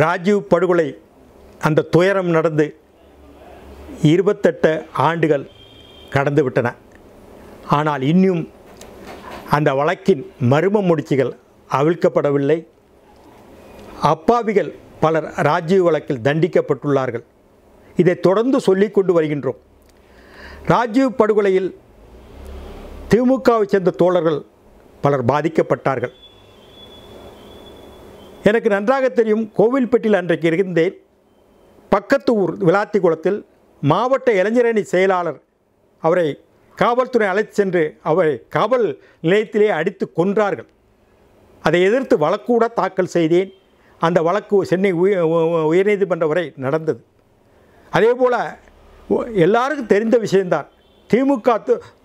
ராஜீவ் படுகொலை அந்த துயரம் நடந்து இருபத்தெட்டு ஆண்டுகள் கடந்துவிட்டன ஆனால் இன்னும் அந்த வழக்கின் மர்ம முடிச்சுகள் அவிழ்க்கப்படவில்லை அப்பாவிகள் பலர் ராஜீவ் வழக்கில் தண்டிக்கப்பட்டுள்ளார்கள் இதை தொடர்ந்து சொல்லிக் கொண்டு வருகின்றோம் ராஜீவ் படுகொலையில் திமுகவை சேர்ந்த தோழர்கள் பலர் பாதிக்கப்பட்டார்கள் எனக்கு நன்றாக தெரியும் கோவில்பேட்டில் அன்றைக்கு இருந்தேன் பக்கத்து ஊர் விளாத்தி குளத்தில் மாவட்ட இளைஞரணி செயலாளர் அவரை காவல்துறை அழைத்து சென்று அவரை காவல் நிலையத்திலே அடித்து கொன்றார்கள் அதை எதிர்த்து வழக்கூட தாக்கல் செய்தேன் அந்த வழக்கு சென்னை உயர்நீதிமன்றம் வரை நடந்தது அதே போல் எல்லாருக்கும் தெரிந்த விஷயந்தான் திமுக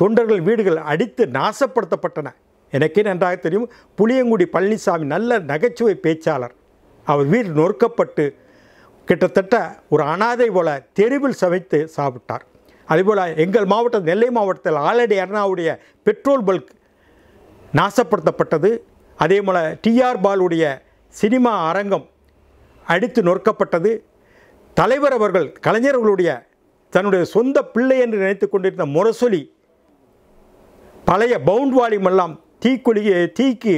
தொண்டர்கள் வீடுகள் அடித்து நாசப்படுத்தப்பட்டன எனக்கே நன்றாக தெரியும் புளியங்குடி பழனிசாமி நல்ல நகைச்சுவை பேச்சாளர் அவர் வீடு நொறுக்கப்பட்டு கிட்டத்தட்ட ஒரு அனாதை போல தெருவில் சமைத்து சாப்பிட்டார் அதேபோல் எங்கள் மாவட்டம் நெல்லை மாவட்டத்தில் ஆலடி அண்ணாவுடைய பெட்ரோல் பல்க் நாசப்படுத்தப்பட்டது அதே போல் டிஆர் பாலுடைய சினிமா அரங்கம் அடித்து நொறுக்கப்பட்டது தலைவர் அவர்கள் கலைஞர்களுடைய தன்னுடைய சொந்த பிள்ளை என்று நினைத்து கொண்டிருந்த முரசொலி பழைய பவுண்ட் வாலிமெல்லாம் தீக்குளி தீக்கு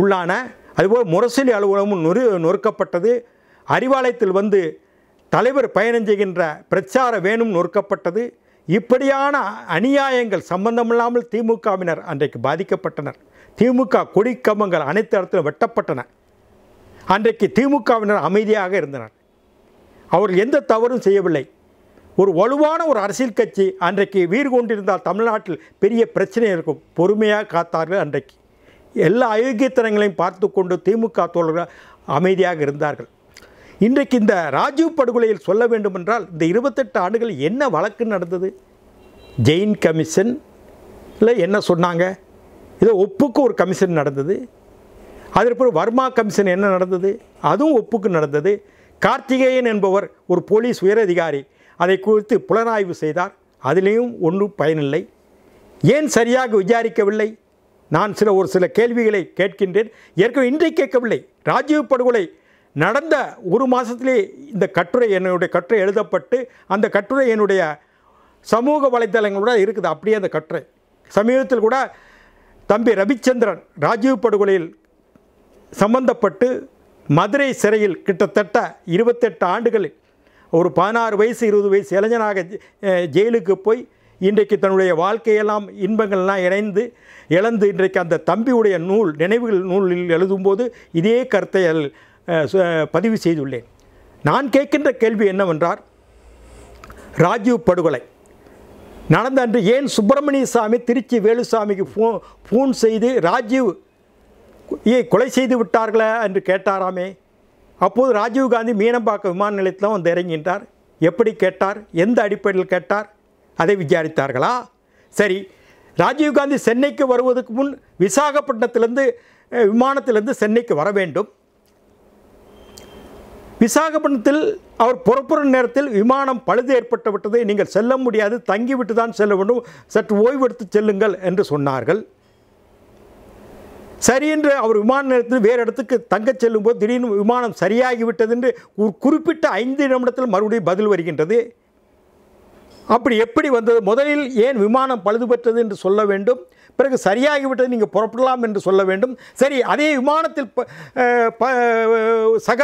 உள்ளான அதுபோல் முரசொலி அலுவலகமும் நொறு நொறுக்கப்பட்டது அறிவாலயத்தில் வந்து தலைவர் பயணம் செய்கின்ற பிரச்சார வேணும் நொறுக்கப்பட்டது இப்படியான அநியாயங்கள் சம்பந்தமில்லாமல் திமுகவினர் அன்றைக்கு பாதிக்கப்பட்டனர் திமுக கொடிக்கம்பங்கள் அனைத்து இடத்திலும் வெட்டப்பட்டன அன்றைக்கு திமுகவினர் அமைதியாக இருந்தனர் அவர்கள் எந்த தவறும் செய்யவில்லை ஒரு வலுவான ஒரு அரசியல் கட்சி அன்றைக்கு வீடு கொண்டிருந்தால் தமிழ்நாட்டில் பெரிய பிரச்சனை இருக்கும் பொறுமையாக காத்தார்கள் அன்றைக்கு எல்லா அயோக்கியத்தனங்களையும் பார்த்து கொண்டு திமுக தோழர்கள் அமைதியாக இருந்தார்கள் இன்றைக்கு இந்த ராஜீவ் படுகொலையில் சொல்ல வேண்டுமென்றால் இந்த இருபத்தெட்டு ஆண்டுகள் என்ன வழக்கு நடந்தது ஜெயின் கமிஷன் இல்லை என்ன சொன்னாங்க இதோ ஒப்புக்கு ஒரு கமிஷன் நடந்தது அதற்கு வர்மா கமிஷன் என்ன நடந்தது அதுவும் ஒப்புக்கு நடந்தது கார்த்திகேயன் என்பவர் ஒரு போலீஸ் உயரதிகாரி அதை குறித்து புலனாய்வு செய்தார் அதிலேயும் ஒன்றும் பயனில்லை ஏன் சரியாக விசாரிக்கவில்லை நான் சில ஒரு சில கேள்விகளை கேட்கின்றேன் ஏற்கனவே இன்றை கேட்கவில்லை ராஜீவ் படுகொலை நடந்த ஒரு மாதத்திலே இந்த கட்டுரை என்னுடைய கட்டுரை எழுதப்பட்டு அந்த கட்டுரை என்னுடைய சமூக வலைத்தளங்களோட இருக்குது அப்படியே அந்த கட்டுரை சமீபத்தில் கூட தம்பி ரவிச்சந்திரன் ராஜீவ் படுகொலையில் சம்பந்தப்பட்டு மதுரை சிறையில் கிட்டத்தட்ட இருபத்தெட்டு ஆண்டுகளில் ஒரு பதினாறு வயசு இருபது வயசு இளைஞனாக ஜெயிலுக்கு போய் இன்றைக்கு தன்னுடைய வாழ்க்கையெல்லாம் இன்பங்கள்லாம் இணைந்து இழந்து இன்றைக்கு அந்த தம்பியுடைய நூல் நினைவுகள் நூலில் எழுதும்போது இதே கருத்தை பதிவு செய்துள்ளேன் நான் கேட்கின்ற கேள்வி என்னவென்றார் ராஜீவ் படுகொலை நடந்த அன்று ஏன் சுப்பிரமணிய சாமி திருச்சி வேலுசாமிக்கு ஃபோ ஃபோன் செய்து ராஜீவ் ஏ கொலை செய்து விட்டார்களே என்று கேட்டாராமே அப்போது ராஜீவ்காந்தி மீனம்பாக்கம் விமான நிலையத்தில் வந்து இறங்கின்றார் எப்படி கேட்டார் எந்த அடிப்படையில் கேட்டார் அதை விசாரித்தார்களா சரி ராஜீவ்காந்தி சென்னைக்கு வருவதற்கு முன் விசாகப்பட்டினத்திலேருந்து விமானத்திலேருந்து சென்னைக்கு வர வேண்டும் விசாகப்பட்டினத்தில் அவர் புறப்புற நேரத்தில் விமானம் பழுது ஏற்பட்டு விட்டதை நீங்கள் செல்ல முடியாது தங்கிவிட்டு தான் செல்ல வேண்டும் சற்று ஓய்வெடுத்து செல்லுங்கள் என்று சொன்னார்கள் சரி என்று அவர் விமான நிலையத்தில் வேறு இடத்துக்கு தங்கச் செல்லும்போது திடீர்னு விமானம் சரியாகிவிட்டது என்று ஒரு குறிப்பிட்ட ஐந்து நிமிடத்தில் மறுபடியும் பதில் வருகின்றது அப்படி எப்படி வந்தது முதலில் ஏன் விமானம் பழுது பெற்றது என்று சொல்ல வேண்டும் பிறகு சரியாகிவிட்டது நீங்கள் புறப்படலாம் என்று சொல்ல வேண்டும் சரி அதே விமானத்தில் சக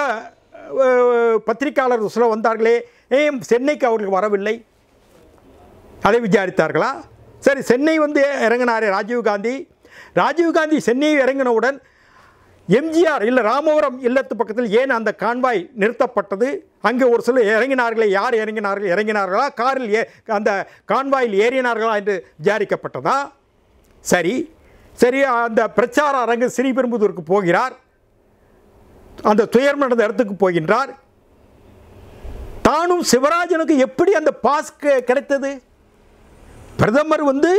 பத்திரிகையாளர் சில வந்தார்களே ஏன் சென்னைக்கு அவர்கள் வரவில்லை அதை விசாரித்தார்களா சரி சென்னை வந்து இறங்கினாரே ராஜீவ்காந்தி ராஜீவ்காந்தி சென்னையில் இறங்கினவுடன் எம்ஜிஆர் இல்லை ராமபுரம் இல்லத்து பக்கத்தில் ஏன் அந்த கான்வாய் நிறுத்தப்பட்டது அங்கே ஒரு சில இறங்கினார்களே யார் இறங்கினார்கள் இறங்கினார்களா காரில் ஏ அந்த கான்வாயில் ஏறினார்களா என்று விசாரிக்கப்பட்டதா சரி சரி அந்த பிரச்சார அரங்கு ஸ்ரீபெரும்புதூருக்கு போகிறார் அந்த துயர் நடந்த இடத்துக்கு போகின்றார் தானும் சிவராஜனுக்கு எப்படி அந்த பாஸ் கிடைத்தது பிரதமர் வந்து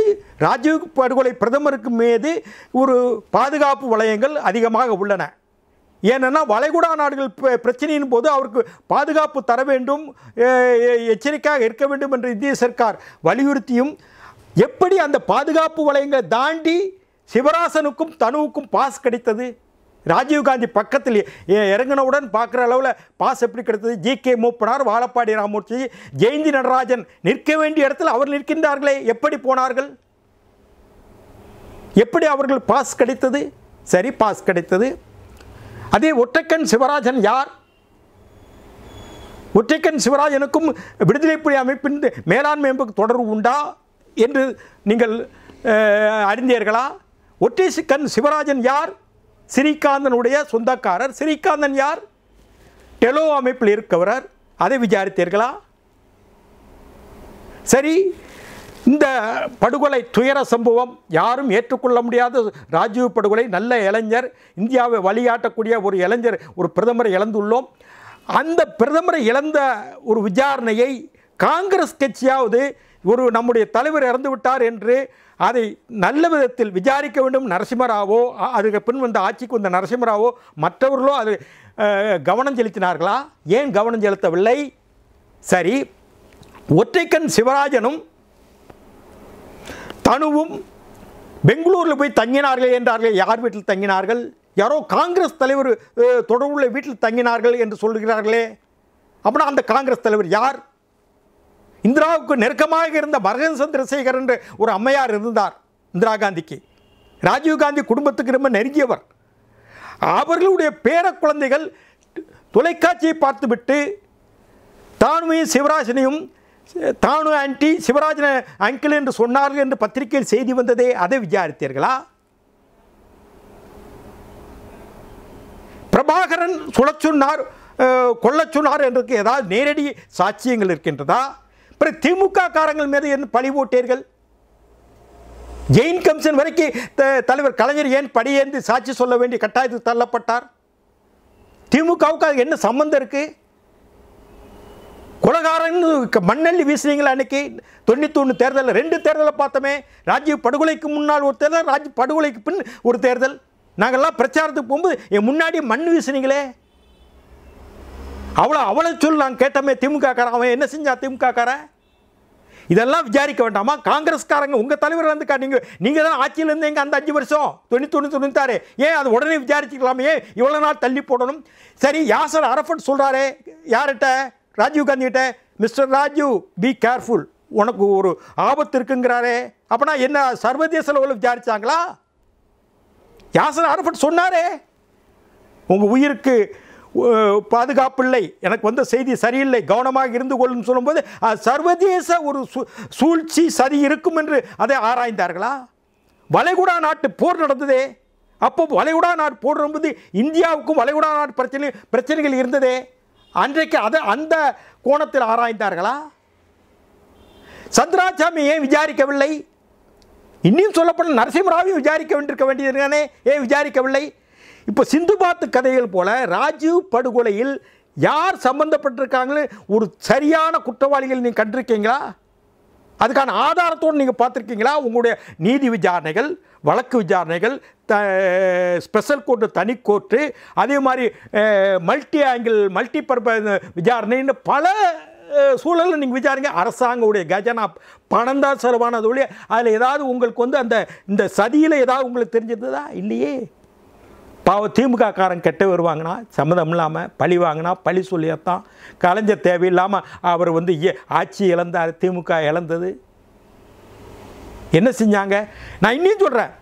ராஜீவ் படுகொலை பிரதமருக்கு மீது ஒரு பாதுகாப்பு வளையங்கள் அதிகமாக உள்ளன ஏன்னா வளைகுடா நாடுகள் பிரச்சனையின் போது அவருக்கு பாதுகாப்பு தர வேண்டும் எச்சரிக்கையாக இருக்க வேண்டும் என்று இந்திய சர்க்கார் வலியுறுத்தியும் எப்படி அந்த பாதுகாப்பு வளையங்களை தாண்டி சிவராசனுக்கும் தனுவுக்கும் பாஸ் கிடைத்தது ராஜீவ்காந்தி பக்கத்தில் இறங்கினவுடன் பார்க்குற அளவில் பாஸ் எப்படி கிடைத்தது ஜி கே மூப்பனார் வாழப்பாடி ராமூர்த்தி ஜெயந்தி நடராஜன் நிற்க வேண்டிய இடத்தில் அவர் நிற்கின்றார்களே எப்படி போனார்கள் எப்படி அவர்கள் பாஸ் கிடைத்தது சரி பாஸ் கிடைத்தது அதே ஒற்றைக்கண் சிவராஜன் யார் ஒற்றைக்கண் சிவராஜனுக்கும் விடுதலை புலி அமைப்பின் மேலாண்மை அமைப்புக்கு தொடர்பு உண்டா என்று நீங்கள் அறிந்தீர்களா ஒற்றை கண் சிவராஜன் யார் ஸ்ரீகாந்தனுடைய சொந்தக்காரர் ஸ்ரீகாந்தன் யார் டெலோ அமைப்பில் இருக்கவரர் அதை விசாரித்தீர்களா சரி இந்த படுகொலை துயர சம்பவம் யாரும் ஏற்றுக்கொள்ள முடியாத ராஜீவ் படுகொலை நல்ல இளைஞர் இந்தியாவை வழியாட்டக்கூடிய ஒரு இளைஞர் ஒரு பிரதமரை இழந்துள்ளோம் அந்த பிரதமரை இழந்த ஒரு விசாரணையை காங்கிரஸ் கட்சியாவது ஒரு நம்முடைய தலைவர் இறந்து விட்டார் என்று அதை நல்ல விதத்தில் விசாரிக்க வேண்டும் நரசிம்மராவோ அதுக்கு பின் வந்த ஆட்சிக்கு வந்த நரசிம்மராவோ மற்றவர்களோ அது கவனம் செலுத்தினார்களா ஏன் கவனம் செலுத்தவில்லை சரி ஒற்றைக்கண் சிவராஜனும் தனுவும் பெங்களூரில் போய் தங்கினார்கள் என்றார்கள் யார் வீட்டில் தங்கினார்கள் யாரோ காங்கிரஸ் தலைவர் தொடர்புள்ள வீட்டில் தங்கினார்கள் என்று சொல்கிறார்களே அப்படின்னா அந்த காங்கிரஸ் தலைவர் யார் இந்திராவுக்கு நெருக்கமாக இருந்த மரகன் சந்திரசேகர் என்று ஒரு அம்மையார் இருந்தார் இந்திரா காந்திக்கு ராஜீவ்காந்தி குடும்பத்துக்கு ரொம்ப நெருங்கியவர் அவர்களுடைய பேர குழந்தைகள் தொலைக்காட்சியை பார்த்துவிட்டு தானுமையும் சிவராஜனையும் தானு ஆன்டி சிவராஜன அங்கிள் என்று சொன்னார்கள் என்று பத்திரிகையில் செய்தி வந்ததே அதை விசாரித்தீர்களா பிரபாகரன் சுழச்சுன்னார் சொன்னார் சொன்னார் என்றதுக்கு ஏதாவது நேரடி சாட்சியங்கள் இருக்கின்றதா பிறகு திமுக காரங்கள் மீது என்ன பழி போட்டீர்கள் ஜெயின் கமிஷன் வரைக்கும் தலைவர் கலைஞர் ஏன் படியேந்து சாட்சி சொல்ல வேண்டிய கட்டாயத்துக்கு தள்ளப்பட்டார் திமுகவுக்கு அது என்ன சம்மந்தம் இருக்குது குலகாரன் மண்ணள்ளி வீசுனீங்களா அன்னைக்கு தொண்ணூற்றி ஒன்று தேர்தலில் ரெண்டு தேர்தலை பார்த்தோமே ராஜீவ் படுகொலைக்கு முன்னால் ஒரு தேர்தல் ராஜீவ் படுகொலைக்கு பின் ஒரு தேர்தல் நாங்கள்லாம் பிரச்சாரத்துக்கு போகும்போது என் முன்னாடி மண் வீசுனீங்களே அவ்வளோ அவளை சொல் நான் கேட்டோமே திமுக அவன் என்ன செஞ்சா திமுக காரன் இதெல்லாம் விசாரிக்க வேண்டாமா காங்கிரஸ்காரங்க உங்கள் தலைவர் வந்துக்கா நீங்கள் நீங்கள் தான் ஆட்சியிலேருந்து எங்கே அந்த அஞ்சு வருஷம் துணி தொண்ணூத்தாறு ஏன் அது உடனே விசாரிச்சுக்கலாமே ஏன் இவ்வளோ நாள் தள்ளி போடணும் சரி யாசர் அரஃபன் சொல்கிறாரே யார்கிட்ட ராஜீவ்காந்திகிட்ட மிஸ்டர் ராஜீவ் பி கேர்ஃபுல் உனக்கு ஒரு ஆபத்து இருக்குங்கிறாரே அப்படின்னா என்ன சர்வதேச லெவலில் விசாரித்தாங்களா யாசர் அரஃபன் சொன்னாரே உங்கள் உயிருக்கு பாதுகாப்பில்லை எனக்கு வந்த செய்தி சரியில்லை கவனமாக இருந்து கொள்ளும் சொல்லும்போது சர்வதேச ஒரு சூழ்ச்சி சரி இருக்கும் என்று அதை ஆராய்ந்தார்களா வளைகுடா நாட்டு போர் நடந்ததே அப்போ வளைகுடா நாடு போடும்போது இந்தியாவுக்கும் வளைகுடா நாடு பிரச்சனை பிரச்சனைகள் இருந்ததே அன்றைக்கு அதை அந்த கோணத்தில் ஆராய்ந்தார்களா சந்திராசாமி ஏன் விசாரிக்கவில்லை இன்னும் சொல்லப்படும் நரசிம்மராவையும் விசாரிக்க வேண்டியிருக்க வேண்டியது ஏன் விசாரிக்கவில்லை இப்போ சிந்து பாத்து கதைகள் போல ராஜீவ் படுகொலையில் யார் சம்மந்தப்பட்டிருக்காங்களே ஒரு சரியான குற்றவாளிகள் நீங்கள் கண்டிருக்கீங்களா அதுக்கான ஆதாரத்தோடு நீங்கள் பார்த்துருக்கீங்களா உங்களுடைய நீதி விசாரணைகள் வழக்கு விசாரணைகள் த ஸ்பெஷல் கோர்ட்டு தனி கோர்ட்டு அதே மாதிரி மல்டி ஆங்கிள் மல்டி பர்ப விசாரணைன்னு பல சூழலில் நீங்கள் விசாரிங்க அரசாங்கவுடைய கஜனா பணம் தான் செலவானது ஒழிய அதில் ஏதாவது உங்களுக்கு வந்து அந்த இந்த சதியில் ஏதாவது உங்களுக்கு தெரிஞ்சிருந்ததா இல்லையே பாவ திமுக காரன் கெட்டு வருவாங்கன்னா சம்மதம் இல்லாமல் பழி வாங்கினா பழி சொல்லியத்தான் கலைஞர் தேவையில்லாமல் அவர் வந்து ஆட்சி இழந்தார் திமுக இழந்தது என்ன செஞ்சாங்க நான் இன்னும் சொல்கிறேன்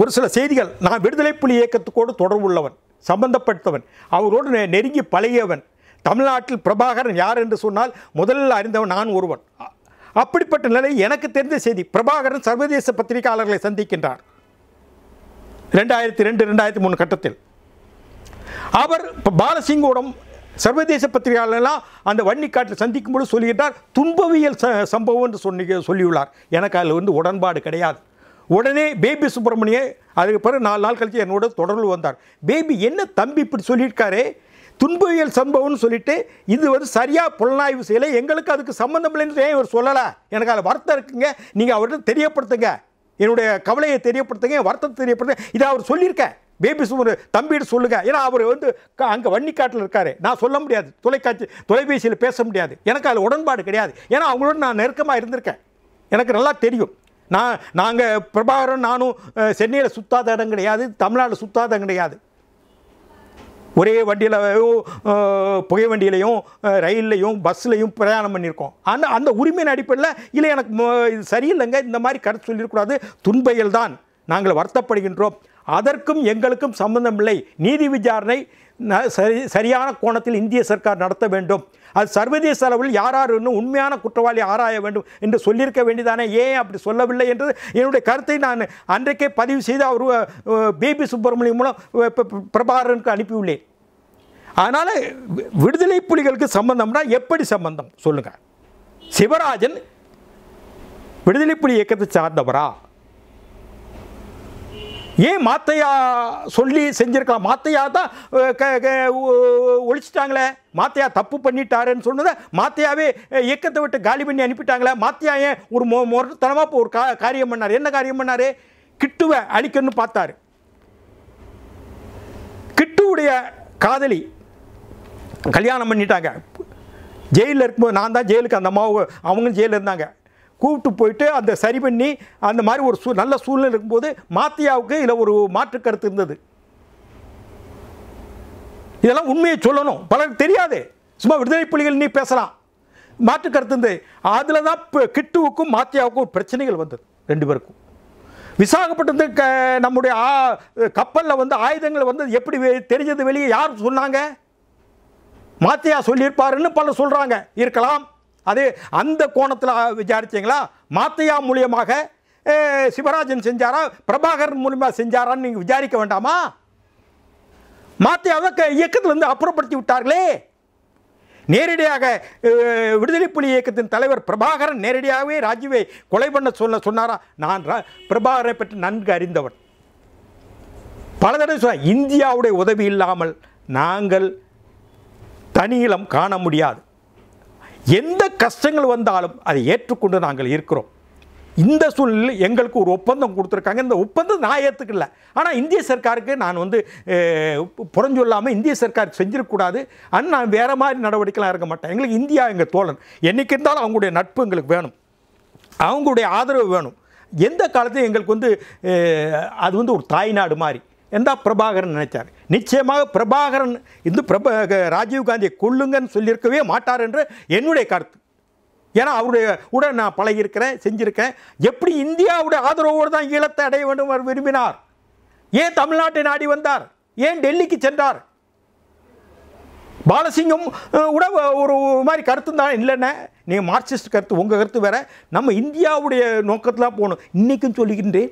ஒரு சில செய்திகள் நான் விடுதலை புலி இயக்கத்துக்கோடு தொடர்புள்ளவன் சம்பந்தப்படுத்தவன் அவரோடு நெருங்கி பழகியவன் தமிழ்நாட்டில் பிரபாகரன் யார் என்று சொன்னால் முதலில் அறிந்தவன் நான் ஒருவன் அப்படிப்பட்ட நிலை எனக்கு தெரிந்த செய்தி பிரபாகரன் சர்வதேச பத்திரிகையாளர்களை சந்திக்கின்றான் ரெண்டாயிரத்தி ரெண்டு ரெண்டாயிரத்தி மூணு கட்டத்தில் அவர் பாலசிங்கோடம் சர்வதேச பத்திரிகையாளர்லாம் அந்த வன்னிக்காட்டில் சந்திக்கும் பொழுது சொல்லிக்கிட்டார் துன்பவியல் ச சம்பவம் என்று சொன்னி சொல்லியுள்ளார் எனக்கு அதில் வந்து உடன்பாடு கிடையாது உடனே பேபி சுப்பிரமணிய அதுக்கு பிறகு நாலு நாள் கழித்து என்னோட தொடர்பு வந்தார் பேபி என்ன தம்பி இப்படி சொல்லியிருக்காரு துன்பவியல் சம்பவம்னு சொல்லிட்டு இது வந்து சரியாக புலனாய்வு செய்யலை எங்களுக்கு அதுக்கு சம்மந்தம் இல்லைன்னு ஏன் இவர் சொல்லலை எனக்கு அதில் வருத்தம் இருக்குங்க நீங்கள் அவர்கிட்ட தெரியப்படுத்துங்க என்னுடைய கவலையை தெரியப்படுத்துங்க வருத்தத்தை தெரியப்படுத்துங்க இதை அவர் சொல்லியிருக்கேன் பேபி சுமர் தம்பிட்டு சொல்லுங்கள் ஏன்னா அவர் வந்து அங்கே வன்னிக்காட்டில் இருக்கார் நான் சொல்ல முடியாது தொலைக்காட்சி தொலைபேசியில் பேச முடியாது எனக்கு அதில் உடன்பாடு கிடையாது ஏன்னா அவங்களோட நான் நெருக்கமாக இருந்திருக்கேன் எனக்கு நல்லா தெரியும் நான் நாங்கள் பிரபாகரன் நானும் சென்னையில் சுத்தாத இடம் கிடையாது தமிழ்நாட்டில் சுத்தாத இடம் கிடையாது ஒரே வண்டியில் புகை வண்டியிலையும் ரயில்லையும் பஸ்லையும் பிரயாணம் பண்ணியிருக்கோம் ஆனால் அந்த உரிமையின் அடிப்படையில் இல்லை எனக்கு இது சரியில்லைங்க இந்த மாதிரி கருத்து சொல்லிடக்கூடாது துன்பையில் தான் நாங்கள் வருத்தப்படுகின்றோம் அதற்கும் எங்களுக்கும் சம்பந்தமில்லை நீதி விசாரணை சரி சரியான கோணத்தில் இந்திய சர்க்கார் நடத்த வேண்டும் அது சர்வதேச அளவில் யார் யார் இன்னும் உண்மையான குற்றவாளி ஆராய வேண்டும் என்று சொல்லியிருக்க வேண்டியதானே ஏன் அப்படி சொல்லவில்லை என்று என்னுடைய கருத்தை நான் அன்றைக்கே பதிவு செய்து அவர் பிபி சுப்பிரமணியம் மூலம் பிரபாகரனுக்கு அனுப்பியுள்ளேன் அதனால் விடுதலை புலிகளுக்கு சம்பந்தம்னா எப்படி சம்பந்தம் சொல்லுங்கள் சிவராஜன் விடுதலை புலி இயக்கத்தை சார்ந்தவரா ஏன் மாத்தையா சொல்லி செஞ்சுருக்கலாம் மாத்தையா தான் ஒழிச்சிட்டாங்களே மாத்தையா தப்பு பண்ணிட்டாருன்னு சொன்னதை மாத்தையாவே இயக்கத்தை விட்டு காலி பண்ணி அனுப்பிட்டாங்களே மாத்தையா ஏன் ஒரு மொ இப்போ ஒரு கா காரியம் பண்ணார் என்ன காரியம் பண்ணார் கிட்டுவை அழிக்கணும்னு பார்த்தாரு கிட்டுவுடைய காதலி கல்யாணம் பண்ணிட்டாங்க ஜெயிலில் இருக்கும்போது நான் தான் ஜெயிலுக்கு அந்த அம்மாவும் அவங்களும் ஜெயிலில் இருந்தாங்க கூப்பிட்டு போயிட்டு அந்த சரி பண்ணி அந்த மாதிரி ஒரு சூ நல்ல சூழ்நிலை இருக்கும்போது மாத்தியாவுக்கு இதில் ஒரு மாற்று கருத்து இருந்தது இதெல்லாம் உண்மையை சொல்லணும் பலருக்கு தெரியாது சும்மா விடுதலை புலிகள் நீ பேசலாம் மாற்று கருத்து இருந்தது அதில் தான் கிட்டுவுக்கும் மாத்தியாவுக்கும் பிரச்சனைகள் வந்தது ரெண்டு பேருக்கும் விசாகப்பட்டினத்துக்கு க நம்முடைய ஆ கப்பலில் வந்து ஆயுதங்கள் வந்து எப்படி தெரிஞ்சது வெளியே யார் சொன்னாங்க மாத்தியா சொல்லியிருப்பாருன்னு பலர் சொல்கிறாங்க இருக்கலாம் அது அந்த கோணத்தில் விசாரிச்சிங்களா மாத்தையா மூலியமாக சிவராஜன் செஞ்சாரா பிரபாகரன் மூலியமாக செஞ்சாரான்னு நீங்கள் விசாரிக்க வேண்டாமா மாத்தையாவை வந்து அப்புறப்படுத்தி விட்டார்களே நேரடியாக விடுதலை புலி இயக்கத்தின் தலைவர் பிரபாகரன் நேரடியாகவே ராஜீவை கொலை பண்ண சொல்ல சொன்னாரா நான் பிரபாகரை பற்றி நன்கு அறிந்தவன் பல தடவை சொன்ன இந்தியாவுடைய உதவி இல்லாமல் நாங்கள் தனியிலம் காண முடியாது எந்த கஷ்டங்கள் வந்தாலும் அதை ஏற்றுக்கொண்டு நாங்கள் இருக்கிறோம் இந்த சூழ்நிலையில் எங்களுக்கு ஒரு ஒப்பந்தம் கொடுத்துருக்காங்க இந்த ஒப்பந்தம் நான் ஏற்றுக்கல ஆனால் இந்திய சர்க்காருக்கு நான் வந்து புறஞ்சொல்லாமல் இந்திய சர்க்கார் செஞ்சிடக்கூடாது அண்ட் நான் வேறு மாதிரி நடவடிக்கைலாம் இருக்க மாட்டேன் எங்களுக்கு இந்தியா எங்கள் தோழன் என்றைக்கு இருந்தாலும் அவங்களுடைய நட்பு எங்களுக்கு வேணும் அவங்களுடைய ஆதரவு வேணும் எந்த காலத்தையும் எங்களுக்கு வந்து அது வந்து ஒரு தாய்நாடு மாதிரி என்றா பிரபாகரன் நினைச்சார் நிச்சயமாக பிரபாகரன் இந்த பிரப ராஜீவ் காந்தியை கொள்ளுங்கன்னு சொல்லியிருக்கவே மாட்டார் என்று என்னுடைய கருத்து ஏன்னா அவருடைய உடன் நான் பழகியிருக்கிறேன் செஞ்சுருக்கேன் எப்படி இந்தியாவுடைய ஆதரவோடு தான் ஈழத்தை அடைய வேண்டும் அவர் விரும்பினார் ஏன் தமிழ்நாட்டை நாடி வந்தார் ஏன் டெல்லிக்கு சென்றார் பாலசிங்கம் கூட ஒரு மாதிரி கருத்து தான் இல்லைன்னு நீங்கள் மார்க்சிஸ்ட் கருத்து உங்கள் கருத்து வேறு நம்ம இந்தியாவுடைய நோக்கத்தில் போகணும் இன்றைக்கும் சொல்லிக்கின்றேன்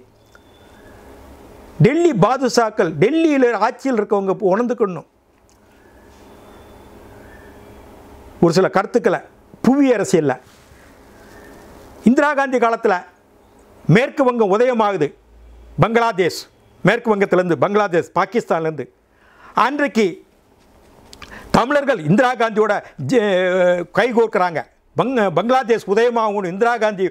டெல்லி பாதுஷாக்கள் டெல்லியில் ஆட்சியில் இருக்கவங்க உணர்ந்துக்கணும் ஒரு சில கருத்துக்களை புவி அரசியலில் இந்திரா காந்தி காலத்தில் மேற்கு வங்கம் உதயமாகுது பங்களாதேஷ் மேற்கு வங்கத்திலேருந்து பங்களாதேஷ் பாகிஸ்தான்லேருந்து அன்றைக்கு தமிழர்கள் இந்திரா காந்தியோட கைகோர்க்கிறாங்க பங்க பங்களாதேஷ் உதயமாகவும் இந்திரா காந்தி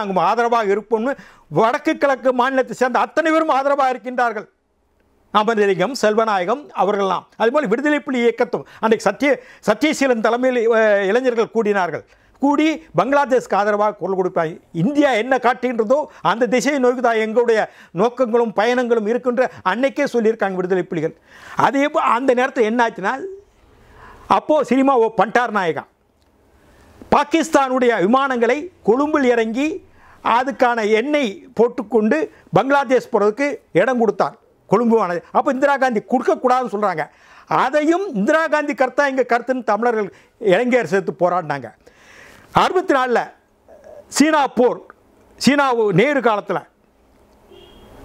நாங்கள் ஆதரவாக இருப்போம்னு வடக்கு கிழக்கு மாநிலத்தை சேர்ந்த அத்தனை பேரும் ஆதரவாக இருக்கின்றார்கள் அமரலிங்கம் செல்வநாயகம் அவர்கள்லாம் அதுபோல் விடுதலை புலி இயக்கத்தும் அன்றைக்கு சத்திய சத்தியசீலன் தலைமையில் இளைஞர்கள் கூடினார்கள் கூடி பங்களாதேஷ்க்கு ஆதரவாக குரல் கொடுப்பாங்க இந்தியா என்ன காட்டுகின்றதோ அந்த திசையை நோக்கி தான் எங்களுடைய நோக்கங்களும் பயணங்களும் இருக்குன்ற அன்னைக்கே சொல்லியிருக்காங்க விடுதலை புலிகள் அதே அந்த நேரத்தில் என்ன ஆச்சுன்னா அப்போது சினிமா ஓ பண்டார் நாயகம் பாகிஸ்தானுடைய விமானங்களை கொழும்பில் இறங்கி அதுக்கான எண்ணெய் போட்டுக்கொண்டு பங்களாதேஷ் போகிறதுக்கு இடம் கொடுத்தார் கொழும்பு அப்போ இந்திரா காந்தி கொடுக்கக்கூடாதுன்னு சொல்கிறாங்க அதையும் இந்திரா காந்தி கருத்தா எங்கள் கருத்துன்னு தமிழர்கள் இளைஞர் சேர்த்து போராடினாங்க அறுபத்தி நாலில் சீனா போர் சீனா நேரு காலத்தில்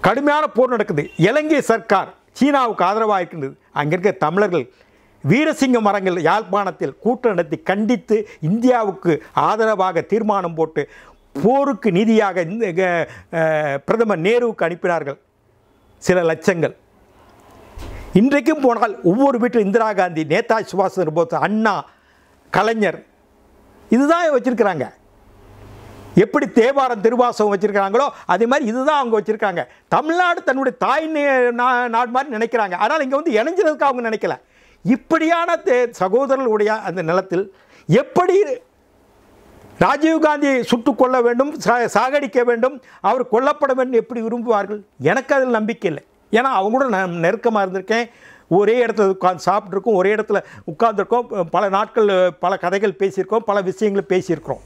கடுமையான போர் நடக்குது இலங்கை சர்க்கார் சீனாவுக்கு ஆதரவாக இருக்கின்றது அங்கே இருக்க தமிழர்கள் வீரசிங்க மரங்கள் யாழ்ப்பாணத்தில் கூட்டம் நடத்தி கண்டித்து இந்தியாவுக்கு ஆதரவாக தீர்மானம் போட்டு போருக்கு நிதியாக இந்த பிரதமர் நேருவுக்கு அனுப்பினார்கள் சில லட்சங்கள் இன்றைக்கும் போனால் ஒவ்வொரு வீட்டில் இந்திரா காந்தி நேதாஜி சுபாஷ் சந்திர போஸ் அண்ணா கலைஞர் இதுதான் வச்சுருக்கிறாங்க எப்படி தேவாரம் திருவாசகம் வச்சுருக்கிறாங்களோ அதே மாதிரி இதுதான் அவங்க வச்சுருக்காங்க தமிழ்நாடு தன்னுடைய தாய் நா நாடு மாதிரி நினைக்கிறாங்க ஆனால் இங்கே வந்து இணைஞ்சதுக்கு அவங்க நினைக்கல இப்படியான சகோதரர்களுடைய அந்த நிலத்தில் எப்படி ராஜீவ்காந்தியை சுட்டு கொள்ள வேண்டும் சாகடிக்க வேண்டும் அவர் கொல்லப்பட வேண்டும் எப்படி விரும்புவார்கள் எனக்கு அதில் நம்பிக்கை இல்லை ஏன்னா அவங்க கூட நான் நெருக்கமாக இருந்திருக்கேன் ஒரே இடத்துல உட்காந்து சாப்பிட்ருக்கோம் ஒரே இடத்துல உட்காந்துருக்கோம் பல நாட்கள் பல கதைகள் பேசியிருக்கோம் பல விஷயங்களை பேசியிருக்கிறோம்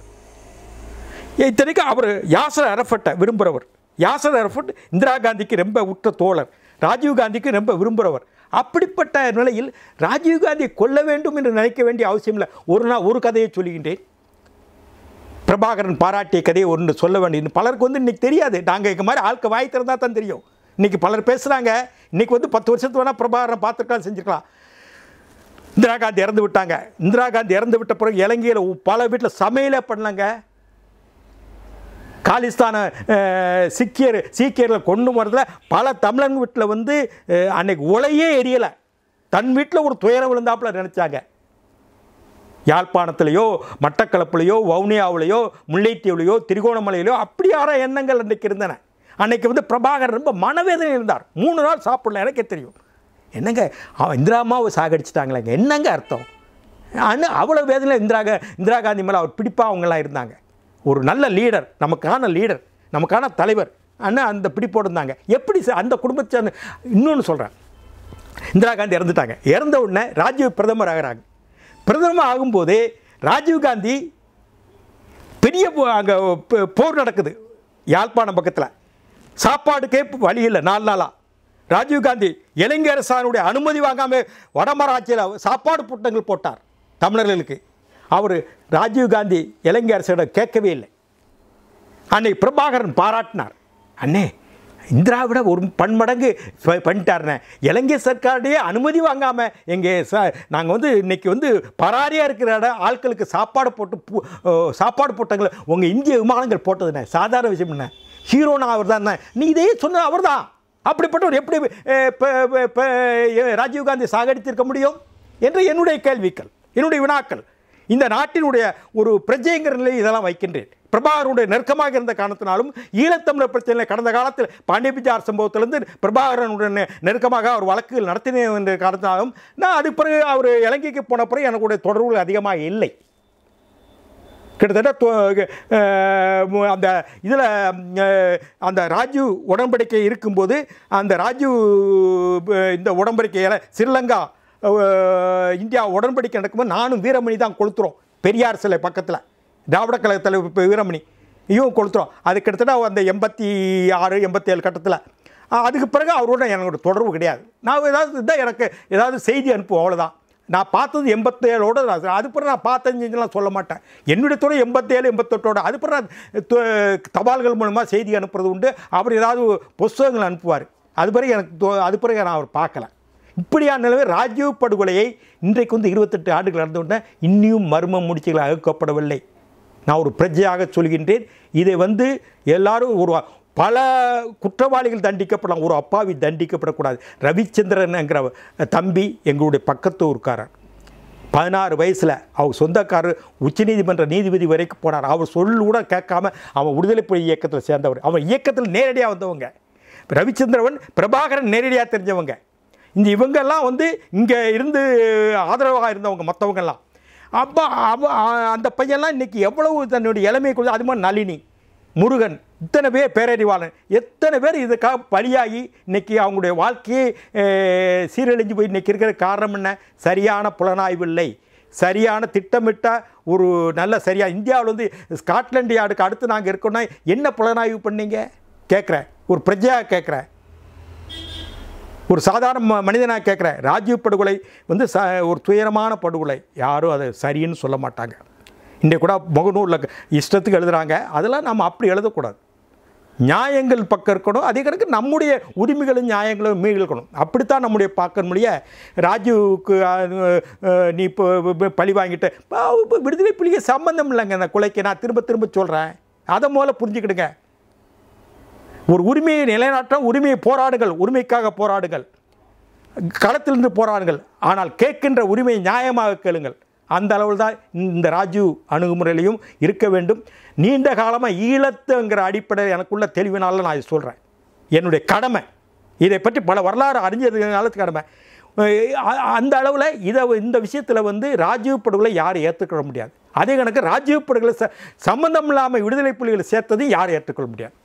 இத்தனைக்கும் அவர் யாசர் அரஃபட்டை விரும்புகிறவர் யாசர் அரஃபட் இந்திரா காந்திக்கு ரொம்ப உற்ற தோழர் ராஜீவ் காந்திக்கு ரொம்ப விரும்புகிறவர் அப்படிப்பட்ட நிலையில் ராஜீவ்காந்தியை கொல்ல வேண்டும் என்று நினைக்க வேண்டிய அவசியம் இல்லை ஒரு நாள் ஒரு கதையை சொல்லுகின்றேன் பிரபாகரன் பாராட்டிய கதையை ஒன்று சொல்ல வேண்டியது பலருக்கு வந்து இன்றைக்கி தெரியாது நாங்கள் இது மாதிரி ஆளுக்கு வாய் திறந்தால் தான் தெரியும் இன்றைக்கி பலர் பேசுகிறாங்க இன்றைக்கி வந்து பத்து வருஷத்துக்கு வேணால் பிரபாகரன் பார்த்துருக்கலாம் செஞ்சுருக்கலாம் இந்திரா காந்தி இறந்து விட்டாங்க இந்திரா காந்தி இறந்து விட்ட பிறகு இலங்கையில் பல வீட்டில் சமையலே பண்ணலங்க காலிஸ்தான சிக்கியர் சீக்கியர்களை கொண்டு வரதுல பல தமிழன் வீட்டில் வந்து அன்னைக்கு உலையே எரியலை தன் வீட்டில் ஒரு துயரம் விழுந்தாப்புல நினச்சாங்க யாழ்ப்பாணத்துலேயோ மட்டக்களப்புலையோ வவுனியாவிலையோ முல்லைத்தீவுலையோ திரிகோணமலையிலையோ அப்படி யாரோ எண்ணங்கள் அன்றைக்கு இருந்தன அன்னைக்கு வந்து பிரபாகர் ரொம்ப மனவேதனை இருந்தார் மூணு நாள் சாப்பிடல எனக்கே தெரியும் என்னங்க அவன் இந்திரா அம்மாவை சாகடிச்சிட்டாங்களேங்க என்னங்க அர்த்தம் ஆனால் அவ்வளோ வேதனையில் இந்திரா இந்திரா காந்தி மேலே அவர் பிடிப்பாக அவங்களாம் இருந்தாங்க ஒரு நல்ல லீடர் நமக்கான லீடர் நமக்கான தலைவர் ஆனால் அந்த பிடிப்போடு இருந்தாங்க எப்படி அந்த குடும்பத்தை இன்னொன்று சொல்கிறேன் இந்திரா காந்தி இறந்துட்டாங்க இறந்த உடனே ராஜீவ் பிரதமர் ஆகிறாங்க பிரதமர் ஆகும்போது ராஜீவ்காந்தி பெரிய அங்கே போர் நடக்குது யாழ்ப்பாணம் பக்கத்தில் சாப்பாடுக்கே வழி இல்லை நாலு நாளாக ராஜீவ்காந்தி இலங்கை அரசானுடைய அனுமதி வாங்காமல் வடமராட்சியில் சாப்பாடு புட்டங்கள் போட்டார் தமிழர்களுக்கு அவர் ராஜீவ்காந்தி இலங்கை அரசிடம் கேட்கவே இல்லை அன்னை பிரபாகரன் பாராட்டினார் அண்ணே இந்திராவிட ஒரு பன்மடங்கு பண்ணிட்டாருனே இலங்கை சர்க்காருடைய அனுமதி வாங்காமல் எங்கள் ச நாங்கள் வந்து இன்றைக்கி வந்து பராரியாக இருக்கிற இடம் ஆட்களுக்கு சாப்பாடு போட்டு பூ சாப்பாடு போட்டங்கள உங்கள் இந்திய விமானங்கள் போட்டதுண்ணே சாதாரண விஷயம் என்ன ஹீரோனா அவர் தான் நீ இதே சொன்ன அவர் தான் அப்படிப்பட்டவர் எப்படி ராஜீவ்காந்தி சாகடித்திருக்க முடியும் என்று என்னுடைய கேள்விகள் என்னுடைய வினாக்கள் இந்த நாட்டினுடைய ஒரு பிரஜைங்கிற நிலையை இதெல்லாம் வைக்கின்றேன் பிரபாகரனுடைய நெருக்கமாக இருந்த காரணத்தினாலும் ஈழத்தமிழர் பிரச்சனை கடந்த காலத்தில் பாண்டியபிஜார் சம்பவத்திலிருந்து பிரபாகரனுடன் நெருக்கமாக அவர் வழக்குகள் நடத்தினேன் என்ற காரணத்தினாலும் நான் அது பிறகு அவர் இலங்கைக்கு போன பிறகு எனக்குடைய தொடர்புகள் அதிகமாக இல்லை கிட்டத்தட்ட அந்த இதில் அந்த ராஜீவ் உடன்படிக்கை இருக்கும்போது அந்த ராஜீவ் இந்த உடன்படிக்கையில் ஸ்ரீலங்கா இந்தியா உடன்படிக்கை நடக்கும்போது நானும் வீரமணி தான் கொளுத்துறோம் பெரியார் சிலை பக்கத்தில் திராவிட கழக தலைவர் வீரமணி இவன் கொளுத்துறோம் அது கிட்டத்தட்ட அந்த எண்பத்தி ஆறு எண்பத்தி ஏழு கட்டத்தில் அதுக்கு பிறகு அவரோட ஒரு தொடர்பு கிடையாது நான் ஏதாவது இதான் எனக்கு ஏதாவது செய்தி அனுப்புவோம் அவ்வளோதான் நான் பார்த்தது எண்பத்தேழோட அது பிறகு நான் பார்த்தஞ்சுலாம் சொல்ல மாட்டேன் என்னுடைய துறை எண்பத்தேழு எண்பத்தெட்டோட அது பிறகு நான் தபால்கள் மூலமாக செய்தி அனுப்புறது உண்டு அவர் ஏதாவது புஸ்தகங்கள் அனுப்புவார் அது பிறகு எனக்கு அது பிறகு நான் அவர் பார்க்கலை இப்படியான நிலைமை ராஜீவ் படுகொலையை இன்றைக்கு வந்து இருபத்தெட்டு ஆண்டுகள் நடந்து கொண்ட இன்னியும் மர்ம முடிச்சுகள் அகக்கப்படவில்லை நான் ஒரு பிரஜையாக சொல்கின்றேன் இதை வந்து எல்லாரும் ஒரு பல குற்றவாளிகள் தண்டிக்கப்படலாம் ஒரு அப்பாவி தண்டிக்கப்படக்கூடாது ரவிச்சந்திரன்ங்கிற தம்பி எங்களுடைய பக்கத்து ஊருக்காரர் பதினாறு வயசில் அவர் சொந்தக்காரர் உச்சநீதிமன்ற நீதிபதி வரைக்கும் போனார் அவர் சொல்லு கூட கேட்காம அவன் விடுதலை புலி இயக்கத்தில் சேர்ந்தவர் அவன் இயக்கத்தில் நேரடியாக வந்தவங்க ரவிச்சந்திரவன் பிரபாகரன் நேரடியாக தெரிஞ்சவங்க இந்த இவங்கெல்லாம் வந்து இங்கே இருந்து ஆதரவாக இருந்தவங்க மற்றவங்கெல்லாம் அப்போ அவ அந்த பையன்லாம் இன்றைக்கி எவ்வளவு தன்னுடைய இளமையை கொடுத்து அது மாதிரி நளினி முருகன் இத்தனை பேர் பேரறிவாளன் எத்தனை பேர் இதுக்காக பலியாகி இன்றைக்கி அவங்களுடைய வாழ்க்கையை சீரழிஞ்சு போய் இன்றைக்கி இருக்கிற காரணம் என்ன சரியான புலனாய்வு இல்லை சரியான திட்டமிட்ட ஒரு நல்ல சரியாக இந்தியாவில் வந்து ஸ்காட்லாண்டு யார்டுக்கு அடுத்து நாங்கள் இருக்கோன்னா என்ன புலனாய்வு பண்ணீங்க கேட்குறேன் ஒரு பிரஜையாக கேட்குறேன் ஒரு சாதாரண மனிதனாக கேட்குறேன் ராஜீவ் படுகொலை வந்து ச ஒரு துயரமான படுகொலை யாரும் அதை சரின்னு சொல்ல மாட்டாங்க இன்றைக்கு கூட முகநூலில் இஷ்டத்துக்கு எழுதுகிறாங்க அதெல்லாம் நம்ம அப்படி எழுதக்கூடாது நியாயங்கள் பக்கம் இருக்கணும் அதே கணக்கு நம்முடைய உரிமைகளும் நியாயங்களும் மீழ்கணும் அப்படித்தான் நம்முடைய பார்க்க முடிய ராஜீவுக்கு நீ இப்போ பழி வாங்கிட்டு விடுதலை புலிகள் சம்மந்தம் இல்லைங்க அந்த கொலைக்கு நான் திரும்ப திரும்ப சொல்கிறேன் அதை மூலம் புரிஞ்சுக்கிடுங்க ஒரு உரிமையை நிலைநாட்ட உரிமையை போராடுகள் உரிமைக்காக போராடுங்கள் களத்திலிருந்து போராடுங்கள் ஆனால் கேட்கின்ற உரிமையை நியாயமாக கேளுங்கள் அந்த அளவில் தான் இந்த ராஜீவ் அணுகுமுறையிலையும் இருக்க வேண்டும் நீண்ட காலமாக ஈழத்துங்கிற அடிப்படையில் எனக்குள்ள தெளிவினால நான் சொல்கிறேன் என்னுடைய கடமை இதை பற்றி பல வரலாறு அறிஞ்சதுனால கடமை அந்த அளவில் இதை இந்த விஷயத்தில் வந்து ராஜீவ் படுகொலை யாரும் ஏற்றுக்கொள்ள முடியாது அதே கணக்கு ராஜீவ் படுகொலை ச சம்மந்தம் இல்லாமல் விடுதலை புலிகளை சேர்த்ததையும் யாரும் ஏற்றுக்கொள்ள முடியாது